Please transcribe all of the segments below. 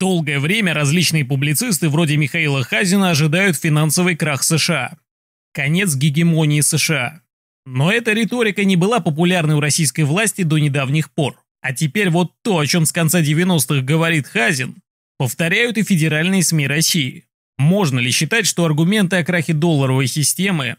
Долгое время различные публицисты вроде Михаила Хазина ожидают финансовый крах США. Конец гегемонии США. Но эта риторика не была популярной у российской власти до недавних пор. А теперь вот то, о чем с конца 90-х говорит Хазин, повторяют и федеральные СМИ России. Можно ли считать, что аргументы о крахе долларовой системы,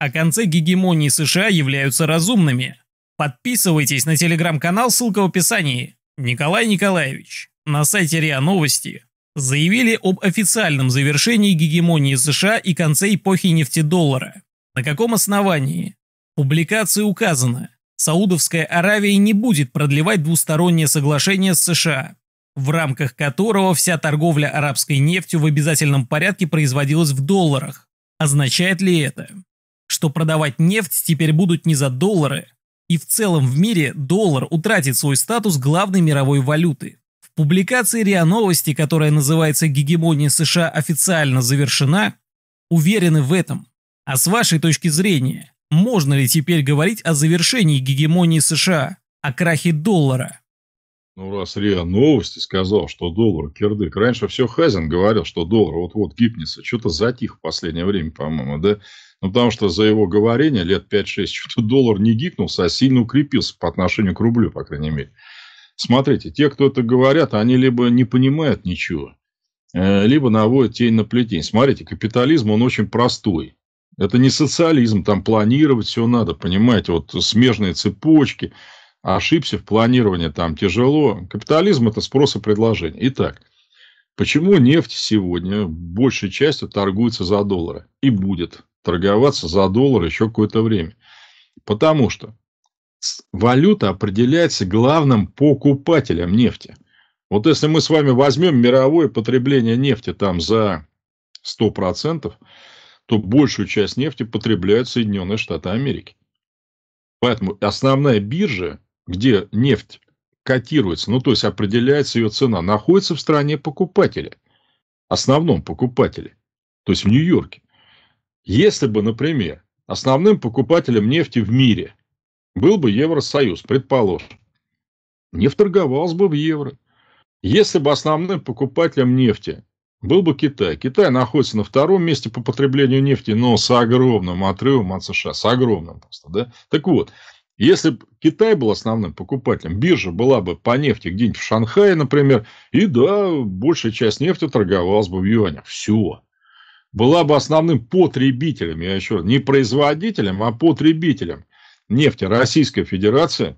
о конце гегемонии США являются разумными? Подписывайтесь на телеграм-канал, ссылка в описании. Николай Николаевич на сайте РИА Новости заявили об официальном завершении гегемонии США и конце эпохи нефтедоллара. На каком основании? В публикации указано, Саудовская Аравия не будет продлевать двустороннее соглашение с США, в рамках которого вся торговля арабской нефтью в обязательном порядке производилась в долларах. Означает ли это, что продавать нефть теперь будут не за доллары, и в целом в мире доллар утратит свой статус главной мировой валюты? публикации РИА Новости, которая называется «Гегемония США официально завершена», уверены в этом. А с вашей точки зрения, можно ли теперь говорить о завершении гегемонии США, о крахе доллара? Ну, раз РИА Новости сказал, что доллар кирдык. Раньше все Хазин говорил, что доллар вот-вот гибнется. Что-то затих в последнее время, по-моему, да? Ну, потому что за его говорение лет 5-6 что-то доллар не гибнулся, а сильно укрепился по отношению к рублю, по крайней мере. Смотрите, те, кто это говорят, они либо не понимают ничего, э, либо наводят тень на плетень. Смотрите, капитализм, он очень простой. Это не социализм, там планировать все надо, понимаете, вот смежные цепочки, ошибся в планировании, там тяжело. Капитализм – это спрос и предложение. Итак, почему нефть сегодня большей частью торгуется за доллары и будет торговаться за доллары еще какое-то время? Потому что валюта определяется главным покупателем нефти. Вот если мы с вами возьмем мировое потребление нефти там за 100%, то большую часть нефти потребляют Соединенные Штаты Америки. Поэтому основная биржа, где нефть котируется, ну то есть определяется ее цена, находится в стране покупателя, основном покупателе, то есть в Нью-Йорке. Если бы, например, основным покупателем нефти в мире был бы Евросоюз, предположим. Не вторговался бы в евро. Если бы основным покупателем нефти был бы Китай. Китай находится на втором месте по потреблению нефти, но с огромным отрывом от США. С огромным просто, да? Так вот, если бы Китай был основным покупателем, биржа была бы по нефти где-нибудь в Шанхае, например, и да, большая часть нефти торговалась бы в юанях. Все. Была бы основным потребителем, я еще раз, не производителем, а потребителем нефти Российская Федерация,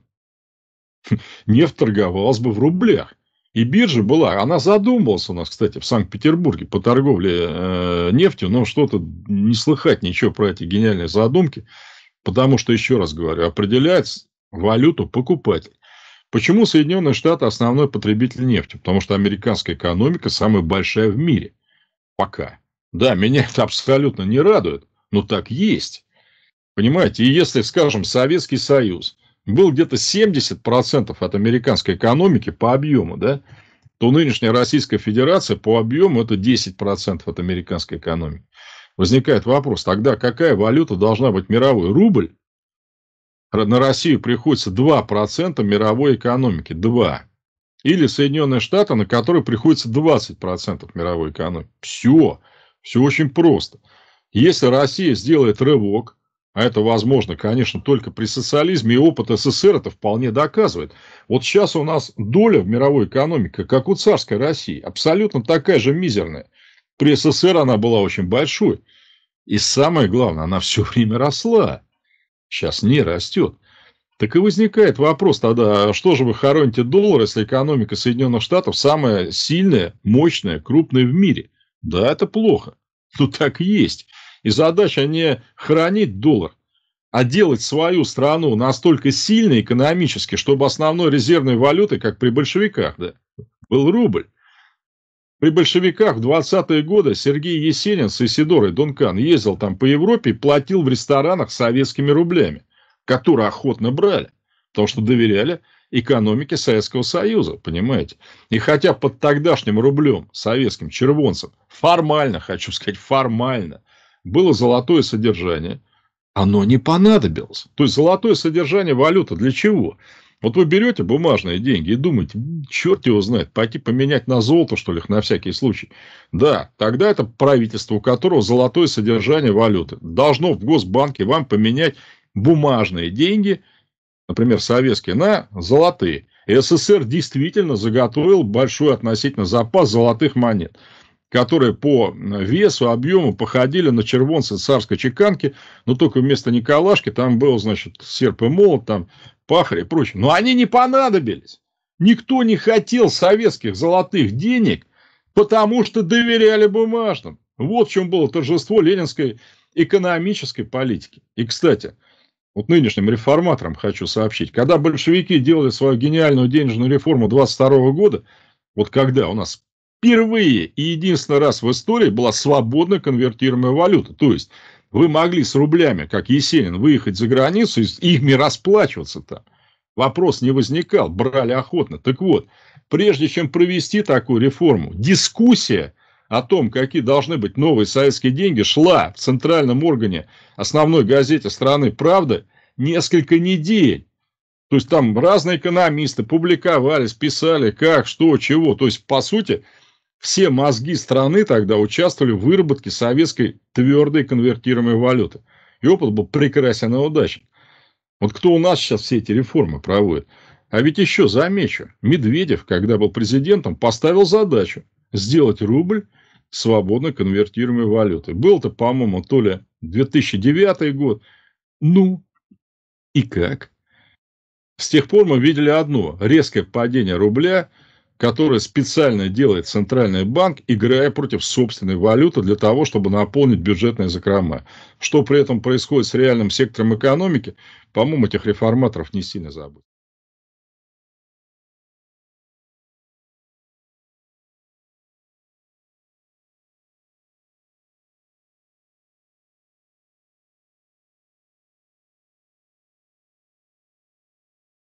нефть торговалась бы в рублях. И биржа была, она задумывалась у нас, кстати, в Санкт-Петербурге по торговле э, нефтью, но что-то не слыхать ничего про эти гениальные задумки, потому что, еще раз говорю, определяет валюту покупатель. Почему Соединенные Штаты основной потребитель нефти? Потому что американская экономика самая большая в мире. Пока. Да, меня это абсолютно не радует, но так есть. Понимаете, и если, скажем, Советский Союз был где-то 70% от американской экономики по объему, да, то нынешняя Российская Федерация по объему это 10% от американской экономики. Возникает вопрос, тогда какая валюта должна быть мировой? Рубль? На Россию приходится 2% мировой экономики. 2. Или Соединенные Штаты, на которые приходится 20% мировой экономики. Все. Все очень просто. Если Россия сделает рывок, а это возможно, конечно, только при социализме, и опыт СССР это вполне доказывает. Вот сейчас у нас доля в мировой экономике, как у царской России, абсолютно такая же мизерная. При СССР она была очень большой. И самое главное, она все время росла. Сейчас не растет. Так и возникает вопрос тогда, а что же вы хороните доллар, если экономика Соединенных Штатов самая сильная, мощная, крупная в мире? Да, это плохо. Ну, так и есть. И задача не хранить доллар, а делать свою страну настолько сильной экономически, чтобы основной резервной валютой, как при большевиках, да, был рубль. При большевиках в 20-е годы Сергей Есенин с Исидорой Дункан ездил там по Европе и платил в ресторанах советскими рублями, которые охотно брали, потому что доверяли экономике Советского Союза, понимаете? И хотя под тогдашним рублем, советским, червонцем, формально, хочу сказать, формально – было золотое содержание, оно не понадобилось. То есть, золотое содержание валюты для чего? Вот вы берете бумажные деньги и думаете, черт его знает, пойти поменять на золото, что ли, на всякий случай. Да, тогда это правительство, у которого золотое содержание валюты, должно в Госбанке вам поменять бумажные деньги, например, советские, на золотые. И СССР действительно заготовил большой относительно запас золотых монет которые по весу, объему походили на червонцы царской чеканки, но только вместо Николашки там был, значит, серп и молот, там пахарь и прочее. Но они не понадобились. Никто не хотел советских золотых денег, потому что доверяли бумажным. Вот в чем было торжество ленинской экономической политики. И, кстати, вот нынешним реформаторам хочу сообщить, когда большевики делали свою гениальную денежную реформу 22 года, вот когда у нас впервые и единственный раз в истории была свободно конвертируемая валюта. То есть, вы могли с рублями, как Есенин, выехать за границу и ими расплачиваться там. Вопрос не возникал, брали охотно. Так вот, прежде чем провести такую реформу, дискуссия о том, какие должны быть новые советские деньги, шла в центральном органе основной газете страны «Правда» несколько недель. То есть, там разные экономисты публиковались, писали, как, что, чего. То есть, по сути, все мозги страны тогда участвовали в выработке советской твердой конвертируемой валюты. И опыт был прекрасен и удачен. Вот кто у нас сейчас все эти реформы проводит? А ведь еще замечу, Медведев, когда был президентом, поставил задачу сделать рубль свободно конвертируемой валютой. Был это, по-моему, то ли 2009 год. Ну, и как? С тех пор мы видели одно – резкое падение рубля – которое специально делает Центральный банк, играя против собственной валюты для того, чтобы наполнить бюджетные закрома. Что при этом происходит с реальным сектором экономики, по-моему, этих реформаторов не сильно забыть.